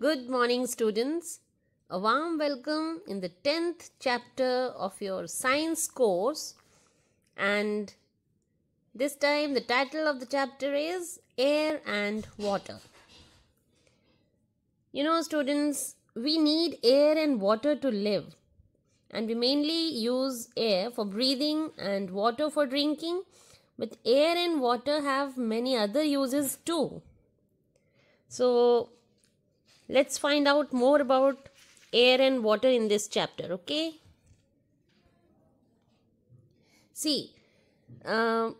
Good morning, students. A warm welcome in the 10th chapter of your science course. And this time, the title of the chapter is Air and Water. You know, students, we need air and water to live. And we mainly use air for breathing and water for drinking. But air and water have many other uses too. So, let's find out more about air and water in this chapter okay see uh,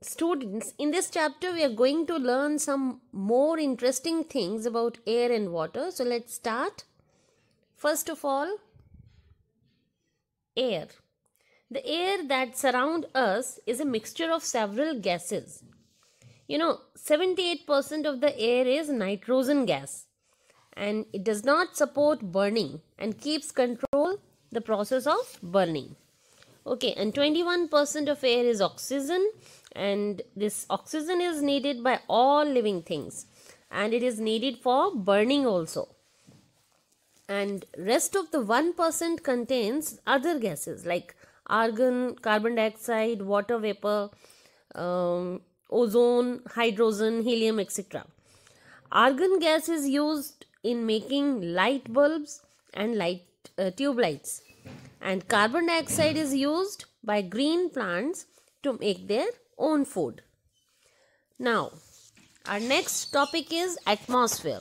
students in this chapter we are going to learn some more interesting things about air and water so let's start first of all air the air that surround us is a mixture of several gases you know 78% of the air is nitrogen gas and it does not support burning and keeps control the process of burning. Okay, and 21% of air is oxygen and this oxygen is needed by all living things and it is needed for burning also. And rest of the 1% contains other gases like argon, carbon dioxide, water vapor, um, ozone, hydrogen, helium, etc. Argon gas is used in making light bulbs and light uh, tube lights. And carbon dioxide is used by green plants to make their own food. Now, our next topic is atmosphere.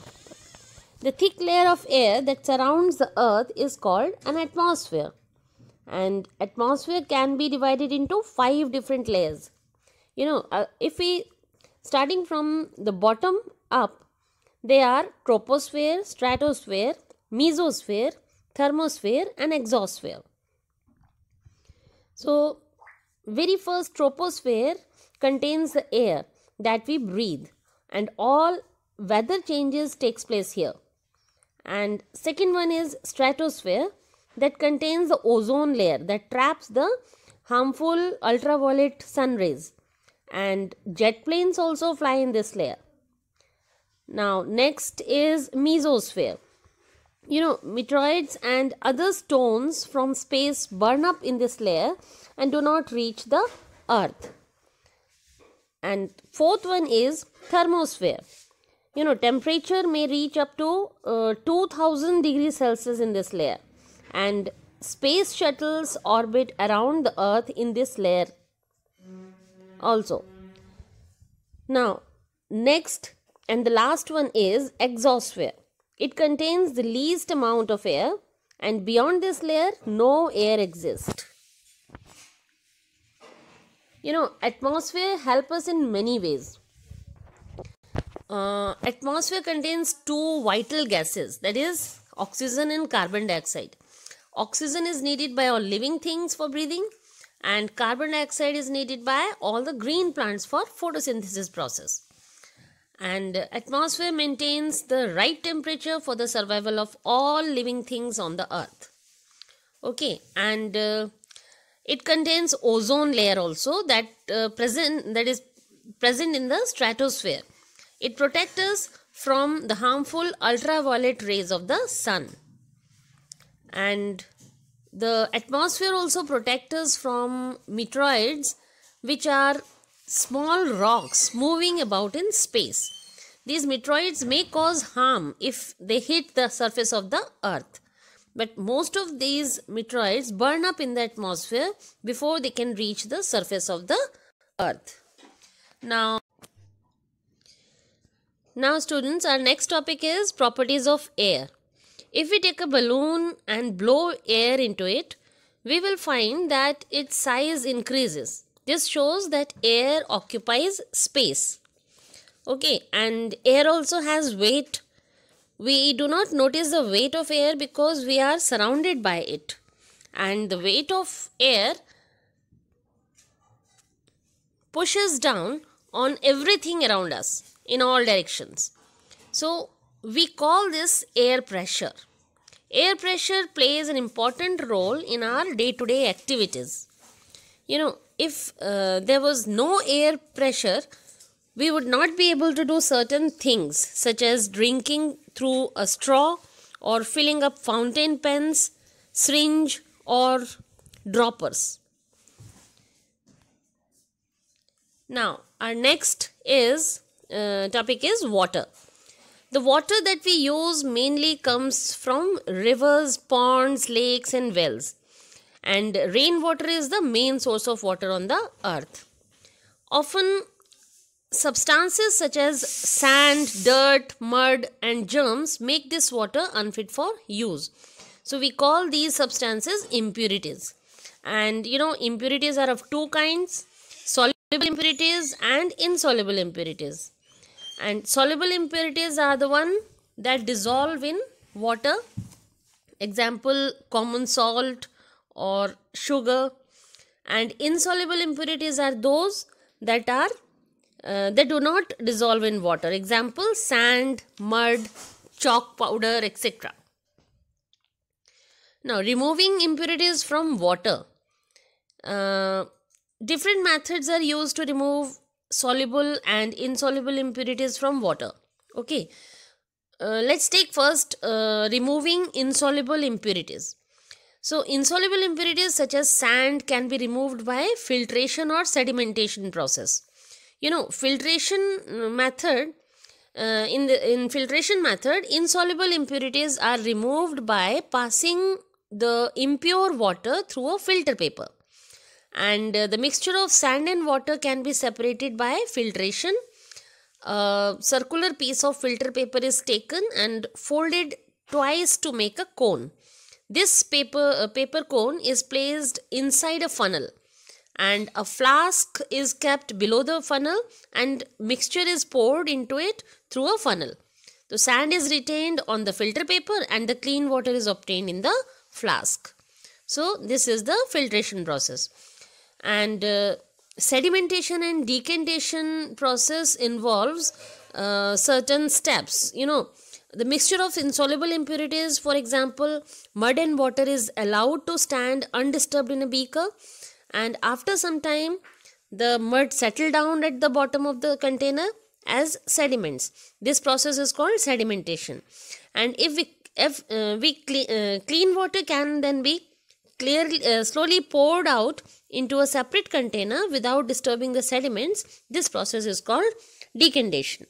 The thick layer of air that surrounds the earth is called an atmosphere. And atmosphere can be divided into five different layers. You know, uh, if we starting from the bottom up, they are troposphere, stratosphere, mesosphere, thermosphere and exosphere. So, very first troposphere contains the air that we breathe and all weather changes takes place here. And second one is stratosphere that contains the ozone layer that traps the harmful ultraviolet sun rays. And jet planes also fly in this layer. Now, next is mesosphere. You know, meteorites and other stones from space burn up in this layer and do not reach the earth. And fourth one is thermosphere. You know, temperature may reach up to uh, 2000 degrees Celsius in this layer. And space shuttles orbit around the earth in this layer also. Now, next and the last one is exosphere. It contains the least amount of air and beyond this layer no air exists. You know atmosphere help us in many ways. Uh, atmosphere contains two vital gases that is oxygen and carbon dioxide. Oxygen is needed by all living things for breathing and carbon dioxide is needed by all the green plants for photosynthesis process and atmosphere maintains the right temperature for the survival of all living things on the earth okay and uh, it contains ozone layer also that uh, present that is present in the stratosphere it protects us from the harmful ultraviolet rays of the sun and the atmosphere also protects us from meteoroids which are small rocks moving about in space. These meteoroids may cause harm if they hit the surface of the earth. But most of these meteoroids burn up in the atmosphere before they can reach the surface of the earth. Now, now students, our next topic is properties of air. If we take a balloon and blow air into it, we will find that its size increases this shows that air occupies space. Okay, and air also has weight. We do not notice the weight of air because we are surrounded by it. And the weight of air pushes down on everything around us in all directions. So, we call this air pressure. Air pressure plays an important role in our day to day activities. You know, if uh, there was no air pressure, we would not be able to do certain things such as drinking through a straw or filling up fountain pens, syringe, or droppers. Now, our next is uh, topic is water. The water that we use mainly comes from rivers, ponds, lakes, and wells and rainwater is the main source of water on the earth. Often substances such as sand, dirt, mud and germs make this water unfit for use. So we call these substances impurities. And you know impurities are of two kinds soluble impurities and insoluble impurities. And soluble impurities are the one that dissolve in water. Example common salt, or sugar and insoluble impurities are those that are uh, they do not dissolve in water example sand mud chalk powder etc now removing impurities from water uh, different methods are used to remove soluble and insoluble impurities from water okay uh, let's take first uh, removing insoluble impurities so insoluble impurities such as sand can be removed by filtration or sedimentation process. You know filtration uh, method uh, in the in filtration method insoluble impurities are removed by passing the impure water through a filter paper and uh, the mixture of sand and water can be separated by filtration a circular piece of filter paper is taken and folded twice to make a cone this paper, paper cone is placed inside a funnel and a flask is kept below the funnel and mixture is poured into it through a funnel. The sand is retained on the filter paper and the clean water is obtained in the flask. So this is the filtration process. And uh, sedimentation and decantation process involves uh, certain steps. You know, the mixture of insoluble impurities, for example, mud and water, is allowed to stand undisturbed in a beaker, and after some time, the mud settle down at the bottom of the container as sediments. This process is called sedimentation, and if we if uh, we clean, uh, clean water can then be clearly uh, slowly poured out into a separate container without disturbing the sediments. This process is called decantation.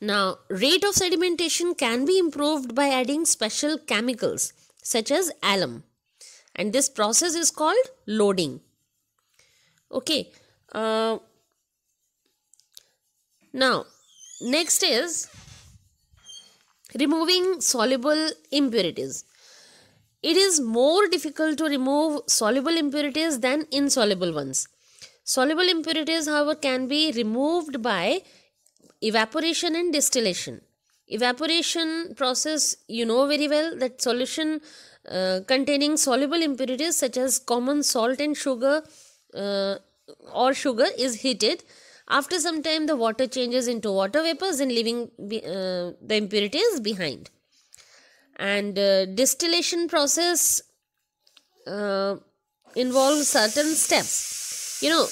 Now, rate of sedimentation can be improved by adding special chemicals such as alum. And this process is called loading. Okay. Uh, now, next is removing soluble impurities. It is more difficult to remove soluble impurities than insoluble ones. Soluble impurities, however, can be removed by evaporation and distillation evaporation process you know very well that solution uh, containing soluble impurities such as common salt and sugar uh, or sugar is heated after some time the water changes into water vapors and leaving uh, the impurities behind and uh, distillation process uh, involves certain steps you know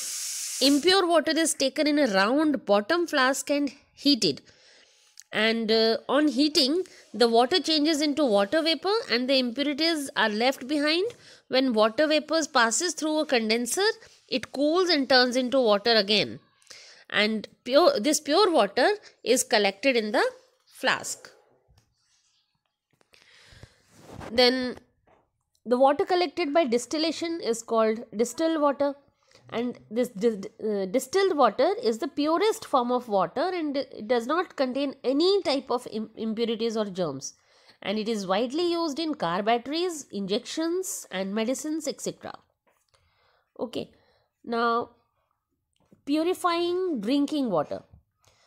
Impure water is taken in a round bottom flask and heated. And uh, on heating, the water changes into water vapor and the impurities are left behind. When water vapor passes through a condenser, it cools and turns into water again. And pure, this pure water is collected in the flask. Then the water collected by distillation is called distilled water and this uh, distilled water is the purest form of water and it does not contain any type of Im impurities or germs and it is widely used in car batteries injections and medicines etc okay now purifying drinking water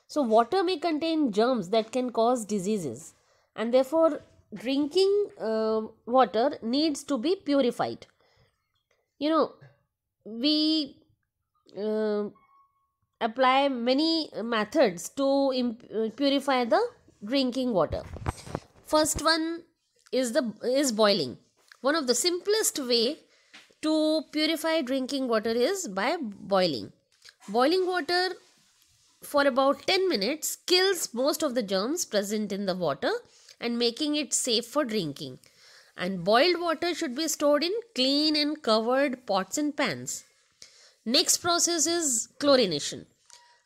so water may contain germs that can cause diseases and therefore drinking uh, water needs to be purified you know we uh, apply many methods to imp- uh, purify the drinking water first one is the is boiling one of the simplest way to purify drinking water is by boiling boiling water for about 10 minutes kills most of the germs present in the water and making it safe for drinking and boiled water should be stored in clean and covered pots and pans. Next process is chlorination.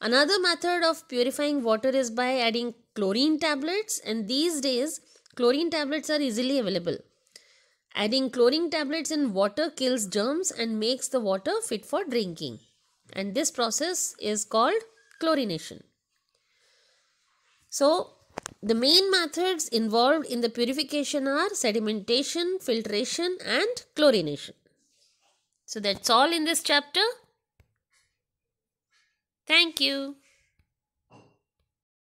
Another method of purifying water is by adding chlorine tablets and these days chlorine tablets are easily available. Adding chlorine tablets in water kills germs and makes the water fit for drinking. And this process is called chlorination. So, the main methods involved in the purification are sedimentation, filtration and chlorination. So that's all in this chapter. Thank you.